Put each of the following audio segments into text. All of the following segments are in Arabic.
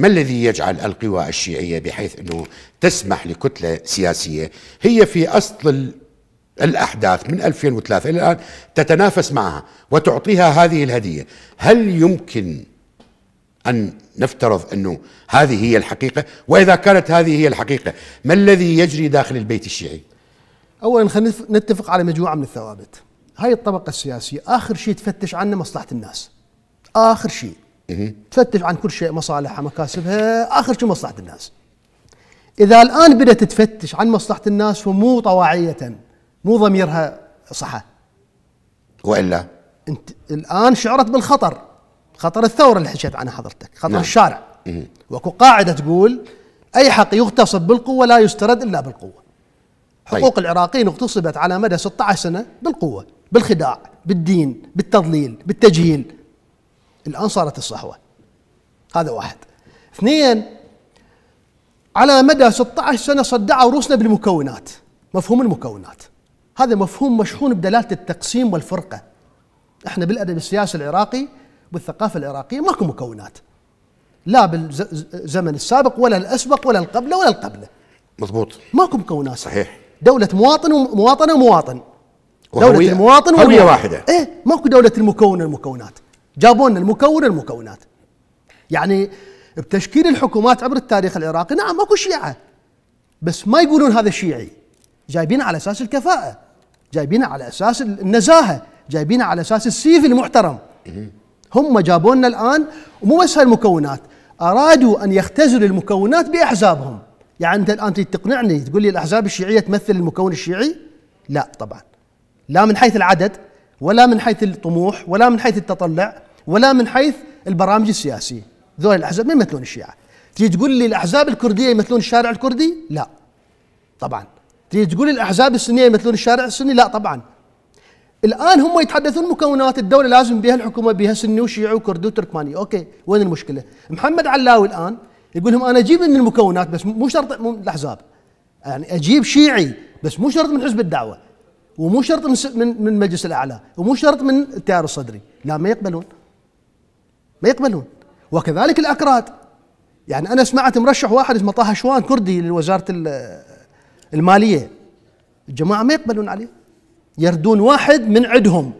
ما الذي يجعل القوى الشيعيه بحيث انه تسمح لكتله سياسيه هي في اصل الاحداث من 2003 الى الان تتنافس معها وتعطيها هذه الهديه، هل يمكن ان نفترض انه هذه هي الحقيقه؟ واذا كانت هذه هي الحقيقه، ما الذي يجري داخل البيت الشيعي؟ اولا خلينا نتفق على مجموعه من الثوابت. هاي الطبقه السياسيه اخر شيء تفتش عنه مصلحه الناس. اخر شيء تفتش عن كل شيء مصالحها مكاسبها اخر شيء مصلحه الناس اذا الان بدات تفتش عن مصلحه الناس فمو طواعيه مو ضميرها صحه والا انت الان شعرت بالخطر خطر الثوره اللي حكيت عنها حضرتك خطر نعم. الشارع واكو قاعده تقول اي حق يغتصب بالقوه لا يسترد الا بالقوه طيب. حقوق طيب. العراقيين اغتصبت على مدى 16 سنه بالقوه بالخداع بالدين بالتضليل بالتجهيل الآن صارت الصحوة هذا واحد اثنين على مدى 16 سنة صدعوا روسنا بالمكونات مفهوم المكونات هذا مفهوم مشحون بدلالة التقسيم والفرقة احنا بالأدب السياسي العراقي والثقافة العراقية ماكو مكونات لا بالزمن السابق ولا الأسبق ولا القبله ولا القبله مضبوط ماكو مكونات صحيح دولة مواطن ومواطنة ومواطن دولة المواطن والمواطن. هوية واحدة ايه ماكو دولة المكون والمكونات جابوا لنا المكون المكونات يعني بتشكيل الحكومات عبر التاريخ العراقي نعم اكو شيعه بس ما يقولون هذا شيعي جايبينه على اساس الكفاءه جايبينه على اساس النزاهه جايبينه على اساس السيف المحترم هم جابوا لنا الان ومو بس هالمكونات ارادوا ان يختزلوا المكونات باحزابهم يعني انت الان تقنعني تقول لي الاحزاب الشيعيه تمثل المكون الشيعي لا طبعا لا من حيث العدد ولا من حيث الطموح ولا من حيث التطلع ولا من حيث البرامج السياسيه ذول الاحزاب ما يمثلون الشيعه تيجي تقول لي الاحزاب الكرديه يمثلون الشارع الكردي لا طبعا تيجي تقول لي الاحزاب السنيه يمثلون الشارع السني لا طبعا الان هم يتحدثون مكونات الدوله لازم بها الحكومه بها سني وشيعي وكردي وتركماني اوكي وين المشكله محمد علاوي الان يقول لهم انا اجيب من المكونات بس مو شرط من الاحزاب يعني اجيب شيعي بس مو شرط من حزب الدعوه ومو شرط من من المجلس الاعلى ومو شرط من التيار الصدري لا ما يقبلون ما يقبلون وكذلك الاكراد يعني انا سمعت مرشح واحد اسمه طه شوان كردي لوزاره الماليه الجماعه ما يقبلون عليه يردون واحد من عندهم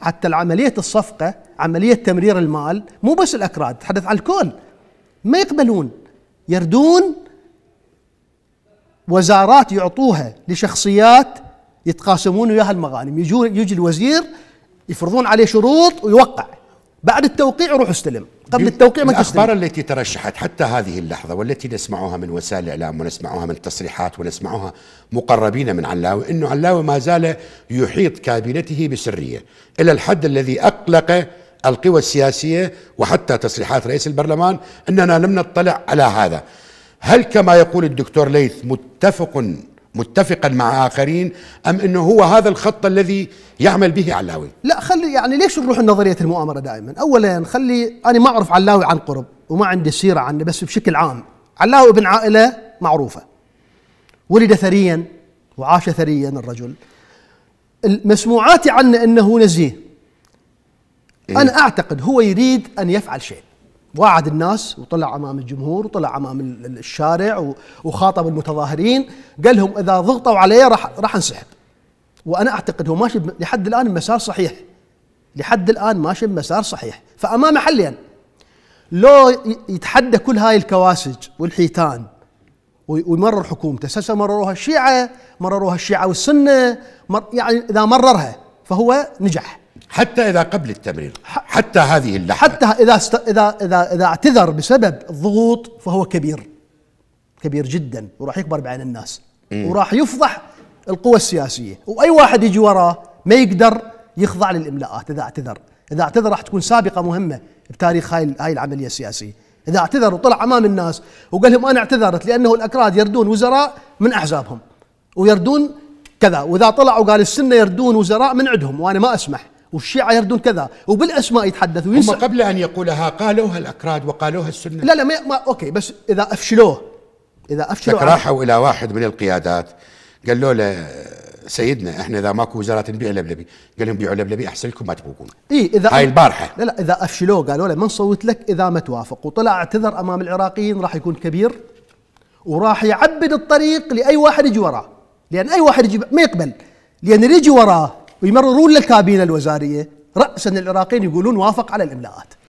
حتى عمليه الصفقه عمليه تمرير المال مو بس الاكراد تحدث عن الكل ما يقبلون يردون وزارات يعطوها لشخصيات يتقاسمون وياها المغانم يجي يجي الوزير يفرضون عليه شروط ويوقع بعد التوقيع يروح استلم قبل التوقيع ما تستلم الأخبار التي ترشحت حتى هذه اللحظة والتي نسمعها من وسائل الإعلام ونسمعها من تصريحات ونسمعها مقربين من علاوي أنه علاوي ما زال يحيط كابينته بسرية إلى الحد الذي أقلق القوى السياسية وحتى تصريحات رئيس البرلمان أننا لم نطلع على هذا هل كما يقول الدكتور ليث متفق متفقا مع اخرين ام انه هو هذا الخط الذي يعمل به علاوي؟ لا خلي يعني ليش نروح لنظريه المؤامره دائما؟ اولا خلي انا ما اعرف علاوي عن قرب وما عندي سيره عنه بس بشكل عام علاوي ابن عائله معروفه ولد ثريا وعاش ثريا الرجل المسموعات عنه انه نزيه إيه؟ انا اعتقد هو يريد ان يفعل شيء وعد الناس وطلع امام الجمهور وطلع امام الشارع وخاطب المتظاهرين قال لهم اذا ضغطوا علي راح راح انسحب وانا اعتقد هو ماشي لحد الان بمسار صحيح لحد الان ماشي بمسار صحيح فامامه حلين لو يتحدى كل هاي الكواسج والحيتان ويمرر حكومته هسه مرروها الشيعه مرروها الشيعه والسنه مر يعني اذا مررها فهو نجح حتى اذا قبل التمرير حتى هذه اللحظه حتى اذا است... اذا اذا اذا اعتذر بسبب الضغوط فهو كبير كبير جدا وراح يكبر بعين الناس مم. وراح يفضح القوى السياسيه واي واحد يجي وراه ما يقدر يخضع للاملاءات اذا اعتذر اذا اعتذر راح تكون سابقه مهمه بتاريخ هاي هاي العمليه السياسيه اذا اعتذر وطلع امام الناس وقال لهم انا اعتذرت لانه الاكراد يردون وزراء من احزابهم ويردون كذا واذا طلع وقال السنه يردون وزراء من عندهم وانا ما اسمح والشيعة يردون كذا وبالأسماء يتحدثوا هم قبل أن يقولها قالوها الأكراد وقالوها السنة لا لا ما, أوكي بس إذا أفشلوه إذا أفشلوه راحوا إلى واحد من القيادات قالوا له سيدنا احنا اذا ماكو وزاره نبيع لبلبي قال لهم بيعوا لبلبي احسن لكم ما تبوقون اي اذا هاي البارحه لا لا اذا افشلوه قالوا له ما نصوت لك اذا ما توافق وطلع اعتذر امام العراقيين راح يكون كبير وراح يعبد الطريق لاي واحد يجي وراه لان اي واحد يجي ما يقبل لان اللي يجي وراه ويمررون للكابينه الوزاريه راسا العراقيين يقولون وافق على الاملاءات